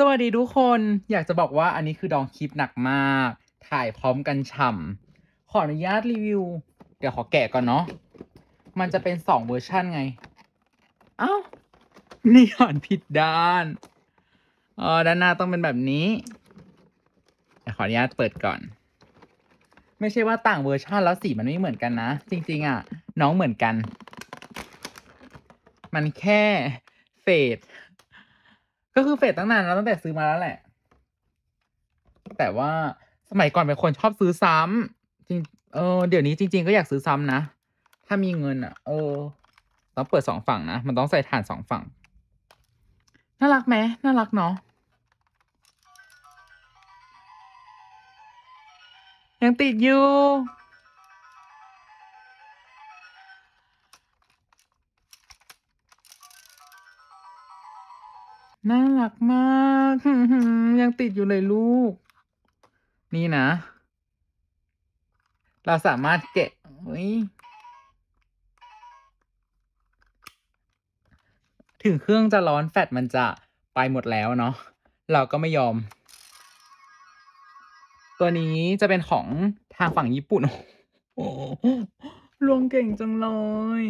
สวัสดีทุกคนอยากจะบอกว่าอันนี้คือดองคลิปหนักมาก ถ่ายพร้อมกันฉ่ำขออนุญาตรีวิวเดี๋ยวขอแกะก่อนเนาะมันจะเป็นสองเวอร์ชั่นไงเอา้านี่อ่านผิดด้านเออด้านหน้าต้องเป็นแบบนี้ขออนุญาตเปิดก่อน ไม่ใช่ว่าต่างเวอร์ชันแล้วสีมันไม่ เหมือนกันนะ จริง ๆอ่ะน้องเหมือนกัน มันแค่เฟดก็คือเฟดตั้งนานแล้วตั้งแต่ซื้อมาแล้วแหละ แต่ว่า สมัยก่อนเป็นคนชอบซื้อซ้ำจริง เออเดี๋ยวนี้จริงๆก็อยากซื้อซ้ำนะ ถ้ามีเงินอ่ะ เออ ต้องเปิดสองฝั่งนะ มันต้องใส่ฐานสองฝั่ง น่ารักไหมน่ารักเนาะ ยังติดอยู่น่ารักมาก ยังติดอยู่เลยลูก นี่นะเราสามารถแกะถึงเครื่องจะร้อนแฟต มันจะไปหมดแล้วเนาะ เราก็ไม่ยอม ตัวนี้จะเป็นของทางฝั่งญี่ปุ่น โอ้งเก่งจังเลย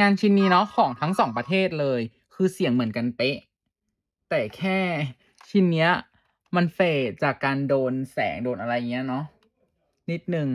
งานชิ้นนี้เนาะของทั้งสองประเทศเลยคือเสียงเหมือนกันเป๊ะ แต่แค่ชิ้นเนี้ย มันเฟดจากการโดนแสงโดนอะไรเงี้ยเนาะนิดนึง